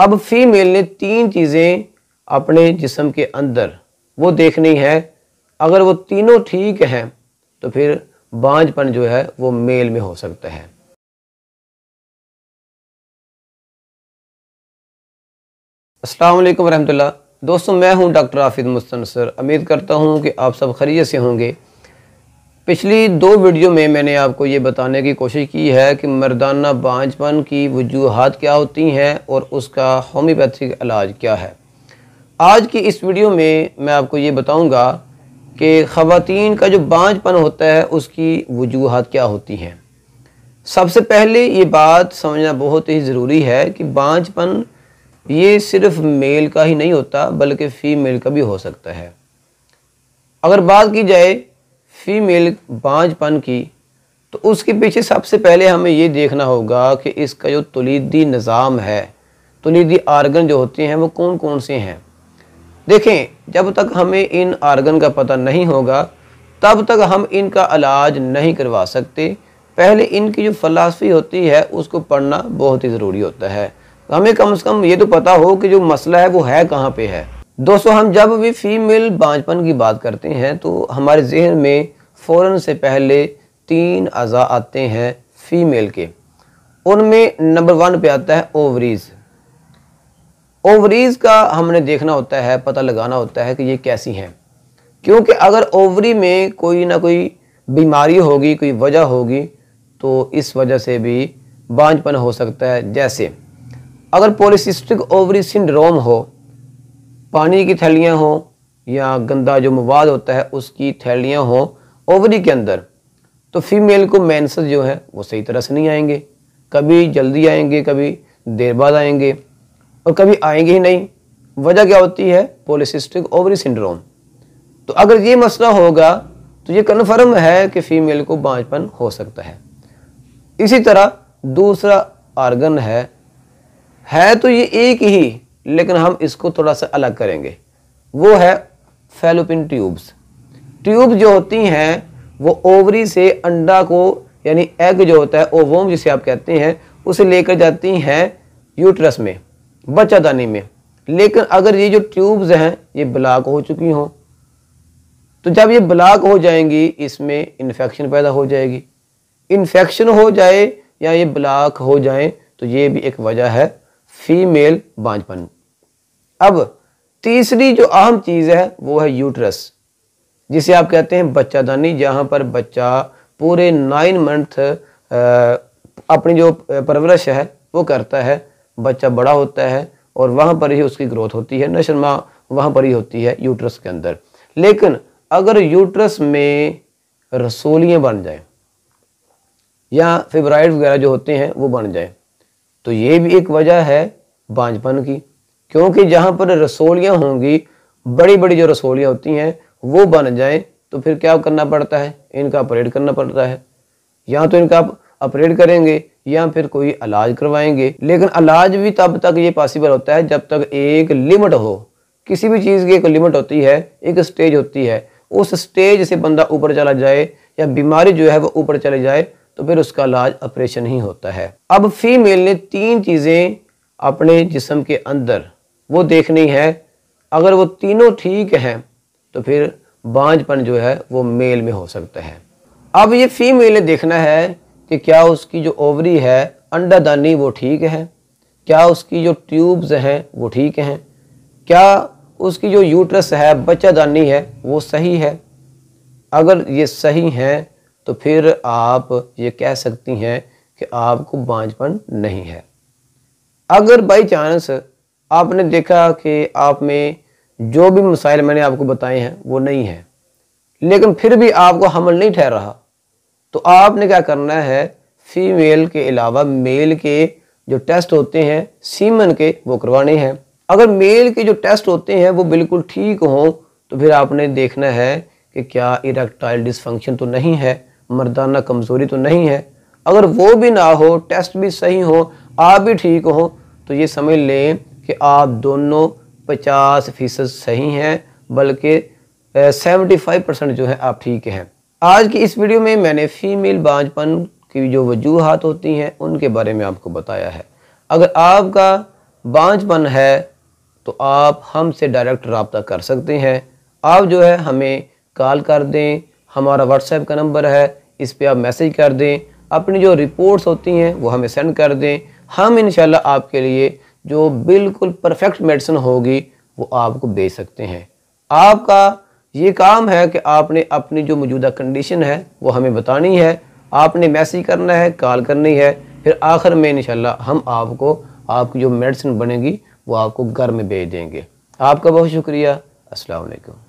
अब फीमेल ने तीन चीज़ें अपने जिसम के अंदर वो देखनी है अगर वो तीनों ठीक हैं तो फिर बांझपन जो है वो मेल में हो सकता है असलकम वरहमल्ला दोस्तों मैं हूं डॉक्टर आफिद मुस्तनसर उम्मीद करता हूं कि आप सब खरीय से होंगे पिछली दो वीडियो में मैंने आपको ये बताने की कोशिश की है कि मर्दाना बांझपन की वजूहत क्या होती हैं और उसका होम्योपैथिक इलाज क्या है आज की इस वीडियो में मैं आपको ये बताऊंगा कि ख़वातीन का जो बांझपन होता है उसकी वजूहत क्या होती हैं सबसे पहले ये बात समझना बहुत ही ज़रूरी है कि बांझपन ये सिर्फ मेल का ही नहीं होता बल्कि फ़ीमेल का भी हो सकता है अगर बात की जाए फीमेल बांझपन की तो उसके पीछे सबसे पहले हमें ये देखना होगा कि इसका जो तुलीदी निज़ाम है तुलीदी आर्गन जो होते हैं वो कौन कौन से हैं देखें जब तक हमें इन आर्गन का पता नहीं होगा तब तक हम इनका इलाज नहीं करवा सकते पहले इनकी जो फ़लासफ़ी होती है उसको पढ़ना बहुत ही ज़रूरी होता है हमें कम से कम ये तो पता हो कि जो मसला है वो है कहाँ पे है दोस्तों हम जब भी फीमेल बांझपन की बात करते हैं तो हमारे जहन में फ़ौर से पहले तीन अज़ा आते हैं फीमेल के उनमें नंबर वन पे आता है ओवरीज़ ओवरीज़ का हमने देखना होता है पता लगाना होता है कि ये कैसी हैं क्योंकि अगर ओवरी में कोई ना कोई बीमारी होगी कोई वजह होगी तो इस वजह से भी बांझपन हो सकता है जैसे अगर पोलिसिस्टिक ओवरी सिंड्रोम हो पानी की थैलियाँ हों या गंदा जो मवाद होता है उसकी थैलियाँ हों ओवरी के अंदर तो फीमेल को मैंस जो है वो सही तरह से नहीं आएंगे कभी जल्दी आएंगे कभी देर बाद आएंगे और कभी आएंगे ही नहीं वजह क्या होती है पोलिसिस्टिक ओवरी सिंड्रोम तो अगर ये मसला होगा तो ये कन्फर्म है कि फ़ीमेल को बाँचपन हो सकता है इसी तरह दूसरा आर्गन है है तो ये एक ही लेकिन हम इसको थोड़ा सा अलग करेंगे वो है फेलोपिन ट्यूब्स ट्यूब जो होती हैं वो ओवरी से अंडा को यानी एग जो होता है ओवोम जिसे आप कहते हैं उसे लेकर जाती हैं यूट्रस में बच्चादानी में लेकिन अगर ये जो ट्यूब्स हैं ये ब्लॉक हो चुकी हों तो जब ये ब्लॉक हो जाएंगी इसमें इन्फेक्शन पैदा हो जाएगी इन्फेक्शन हो जाए या ये ब्लॉक हो जाए तो ये भी एक वजह है फीमेल बांझपन अब तीसरी जो अहम चीज़ है वो है यूट्रस जिसे आप कहते हैं बच्चादानी जहाँ पर बच्चा पूरे नाइन मंथ अपनी जो परवरिश है वो करता है बच्चा बड़ा होता है और वहाँ पर ही उसकी ग्रोथ होती है नशरमा वहाँ पर ही होती है यूट्रस के अंदर लेकिन अगर यूट्रस में रसोलियाँ बन जाए या फिब्राइड वगैरह जो होते हैं वो बन जाए तो ये भी एक वजह है बांझपन की क्योंकि जहाँ पर रसोलियाँ होंगी बड़ी बड़ी जो रसोलियाँ होती हैं वो बन जाए तो फिर क्या करना पड़ता है इनका ऑपरेट करना पड़ता है या तो इनका ऑपरेट करेंगे या फिर कोई इलाज करवाएंगे लेकिन इलाज भी तब तक ये पॉसिबल होता है जब तक एक लिमिट हो किसी भी चीज़ की एक लिमिट होती है एक स्टेज होती है उस स्टेज से बंदा ऊपर चला जाए या बीमारी जो है वो ऊपर चले जाए तो फिर उसका इलाज ऑपरेशन ही होता है अब फीमेल ने तीन चीज़ें अपने जिसम के अंदर वो देखनी है अगर वो तीनों ठीक हैं तो फिर बांझपन जो है वो मेल में हो सकता है अब ये फीमेल ने देखना है कि क्या उसकी जो ओवरी है अंडादानी वो ठीक है क्या उसकी जो ट्यूब्स हैं वो ठीक हैं क्या उसकी जो यूट्रस है बच्चादानी दानी है वो सही है अगर ये सही हैं तो फिर आप ये कह सकती हैं कि आपको बांझपन नहीं है अगर बाई चांस आपने देखा कि आप में जो भी मसाइल मैंने आपको बताए हैं वो नहीं है लेकिन फिर भी आपको हमल नहीं ठहर रहा तो आपने क्या करना है फीमेल के अलावा मेल के जो टेस्ट होते हैं सीमन के वो करवाने हैं अगर मेल के जो टेस्ट होते हैं वो बिल्कुल ठीक हों तो फिर आपने देखना है कि क्या इरेक्टाइल डिसफंक्शन तो नहीं है मर्दाना कमज़ोरी तो नहीं है अगर वो भी ना हो टेस्ट भी सही हो आप भी ठीक हो तो ये समझ लें कि आप दोनों पचास फीसद सही हैं बल्कि सेवेंटी फाइव परसेंट जो है आप ठीक हैं आज की इस वीडियो में मैंने फ़ीमेल बांझपन की जो वजूहत होती हैं उनके बारे में आपको बताया है अगर आपका बांझपन है तो आप हमसे डायरेक्ट रबता कर सकते हैं आप जो है हमें कॉल कर दें हमारा व्हाट्सएप का नंबर है इस पर आप मैसेज कर दें अपनी जो रिपोर्ट्स होती हैं वो हमें सेंड कर दें हम इन आपके लिए जो बिल्कुल परफेक्ट मेडिसिन होगी वो आपको बेच सकते हैं आपका ये काम है कि आपने अपनी जो मौजूदा कंडीशन है वो हमें बतानी है आपने मैसेज करना है कॉल करनी है फिर आखिर में इन हम आपको आपकी जो मेडिसिन बनेगी वो आपको घर में भेज देंगे आपका बहुत शुक्रिया असलकम